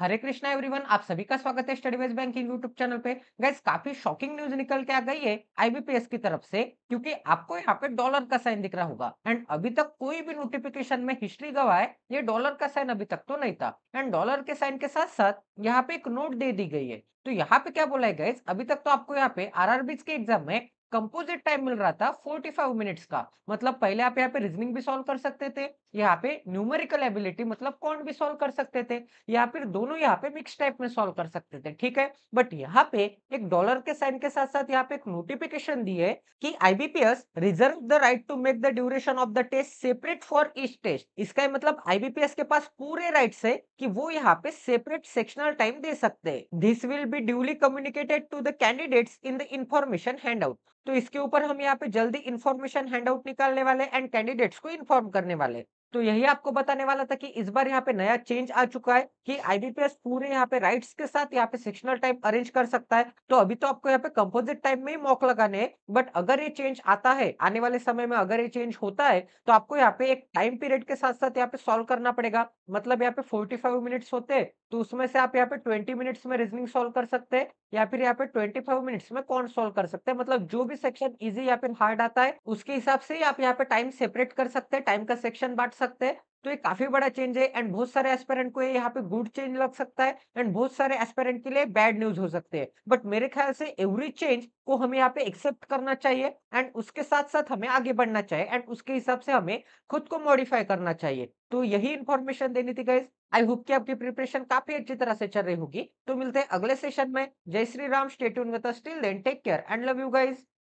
हरे Krishna everyone आप सभी का स्वागत है study wage banking YouTube channel पे गैस काफी शॉकिंग न्यूज निकल के आ गई है आईबीपीएस की तरफ से क्योंकि आपको यहाँ पे डॉलर का साइन दिख रहा होगा एंड अभी तक कोई भी नोटिफिकेशन में हिस्ट्री गवा है ये डॉलर का साइन अभी तक तो नहीं था एंड डॉलर के साइन के साथ साथ यहाँ पे एक नोट दे दी गई है तो यहाँ पे क्या बोला है गैस अभी तक तो आपको यहाँ पे आर के एग्जाम में कंपोजिट टाइम मिल रहा था 45 मिनट्स का मतलब पहले आप यहाँ पे रीजनिंग भी सॉल्व कर सकते थे यहाँ पे न्यूमेरिकल एबिलिटी मतलब कौन भी सॉल्व कर सकते थे या फिर दोनों यहाँ पे मिक्स टाइप में सॉल्व कर सकते थे ठीक है बट यहाँ पे एक डॉलर के साइन के साथ साथ यहाँ पे एक नोटिफिकेशन दी है कि IBPS reserve the right to make the duration of the test separate for each test इसका मतलब आईबीपीएस के पास पूरे राइट है की वो यहाँ पे सेपरेट सेक्शनल टाइम दे सकते हैं this will be duly communicated to the candidate in the information hand तो इसके ऊपर हम यहाँ पे जल्दी इन्फॉर्मेशन आउट निकालने वाले एंड कैंडिडेट्स को इन्फॉर्म करने वाले तो यही आपको बताने वाला था कि इस बार यहाँ पे नया चेंज आ चुका है कि आईबीपीएस पूरे यहाँ पे राइट्स के साथ यहाँ पे सेक्शनल टाइप अरेंज कर सकता है तो अभी तो आपको यहाँ पे कंपोजिट टाइप में ही मॉक लगाने हैं बट अगर ये चेंज आता है आने वाले समय में अगर ये चेंज होता है तो आपको यहाँ पे एक टाइम पीरियड के साथ साथ यहाँ पे सोल्व करना पड़ेगा मतलब यहाँ पे फोर्टी फाइव मिनट्स होते तो उसमें से आप यहाँ पे ट्वेंटी मिनट्स में रीजनिंग सोल्व कर सकते हैं या फिर यहाँ पे ट्वेंटी फाइव मिनट्स में कौन सोल्व कर सकते हैं मतलब जो भी सेक्शन इजी या फिर हार्ड आता है उसके हिसाब से आप यहाँ पे टाइम सेपरेट कर सकते हैं टाइम का सेक्शन बांट सकते सकते हैं तो ये काफी बड़ा चेंज है एंड बहुत सारे एस्पेरेंट को ये यहाँ पे गुड चेंज लग सकता है एंड बहुत सारे एस्पेरेंट के लिए बैड न्यूज हो सकते हैं बट मेरे ख्याल से एवरी चेंज को हमें यहाँ पे एक्सेप्ट करना चाहिए एंड उसके साथ साथ हमें आगे बढ़ना चाहिए एंड उसके हिसाब से हमें खुद को मॉडिफाई करना चाहिए तो यही इन्फॉर्मेशन देनी थी गाइज आई होप कि आपकी प्रिपरेशन काफी अच्छी तरह से चल रही होगी तो मिलते हैं अगले सेशन में Jai Shri Ram state still then take care and love you guys